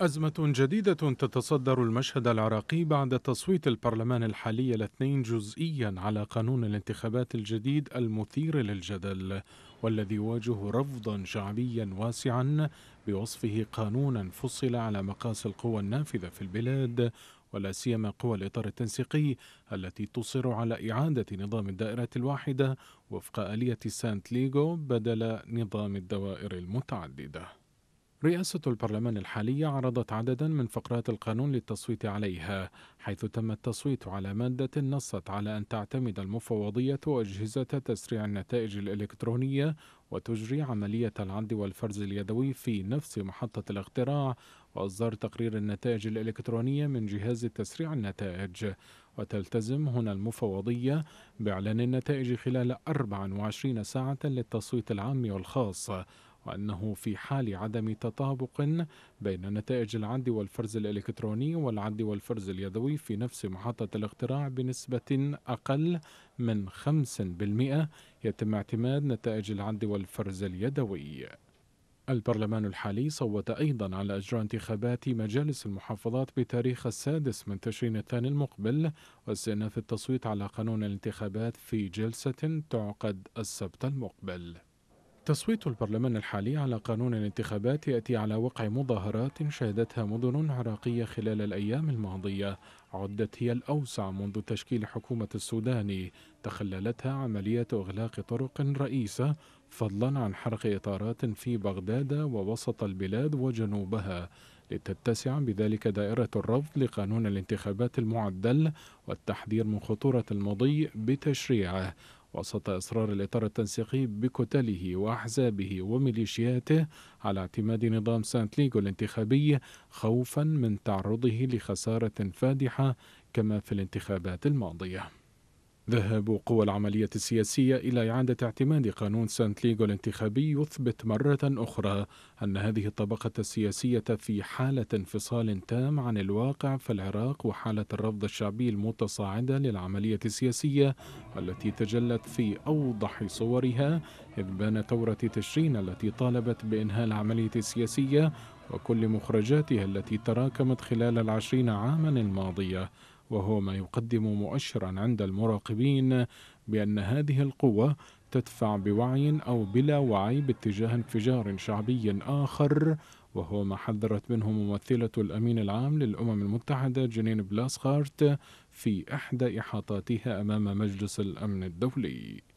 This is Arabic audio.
أزمة جديدة تتصدر المشهد العراقي بعد تصويت البرلمان الحالي الاثنين جزئيا على قانون الانتخابات الجديد المثير للجدل والذي يواجه رفضا شعبيا واسعا بوصفه قانونا فصل على مقاس القوى النافذة في البلاد ولا سيما قوى الإطار التنسيقي التي تصر على إعادة نظام الدائرة الواحدة وفق آلية سانت ليغو بدل نظام الدوائر المتعددة رئاسة البرلمان الحالية عرضت عددا من فقرات القانون للتصويت عليها حيث تم التصويت على مادة نصت على أن تعتمد المفوضية أجهزة تسريع النتائج الإلكترونية وتجري عملية العد والفرز اليدوي في نفس محطة الاختراع وإصدار تقرير النتائج الإلكترونية من جهاز تسريع النتائج وتلتزم هنا المفوضية بإعلان النتائج خلال 24 ساعة للتصويت العام والخاص وأنه في حال عدم تطابق بين نتائج العد والفرز الإلكتروني والعد والفرز اليدوي في نفس محطة الاختراع بنسبة أقل من 5% يتم اعتماد نتائج العد والفرز اليدوي البرلمان الحالي صوت أيضا على إجراء انتخابات مجالس المحافظات بتاريخ السادس من تشرين الثاني المقبل واستئناف التصويت على قانون الانتخابات في جلسة تعقد السبت المقبل تصويت البرلمان الحالي على قانون الانتخابات يأتي على وقع مظاهرات شهدتها مدن عراقية خلال الأيام الماضية عدت هي الأوسع منذ تشكيل حكومة السوداني تخللتها عملية إغلاق طرق رئيسة فضلا عن حرق إطارات في بغداد ووسط البلاد وجنوبها لتتسع بذلك دائرة الرفض لقانون الانتخابات المعدل والتحذير من خطورة المضي بتشريعه وسط إصرار الإطار التنسيقي بكتله وأحزابه وميليشياته على اعتماد نظام سانت ليغو الانتخابي خوفا من تعرضه لخسارة فادحة كما في الانتخابات الماضية ذهاب قوى العملية السياسية إلى إعادة اعتماد قانون ليغو الانتخابي يثبت مرة أخرى أن هذه الطبقة السياسية في حالة انفصال تام عن الواقع في العراق وحالة الرفض الشعبي المتصاعدة للعملية السياسية التي تجلت في أوضح صورها إذ بان ثورة تشرين التي طالبت بإنهاء العملية السياسية وكل مخرجاتها التي تراكمت خلال العشرين عاما الماضية وهو ما يقدم مؤشرا عند المراقبين بأن هذه القوة تدفع بوعي أو بلا وعي باتجاه انفجار شعبي آخر وهو ما حذرت منه ممثلة الأمين العام للأمم المتحدة جنين بلاسخارت في إحدى إحاطاتها أمام مجلس الأمن الدولي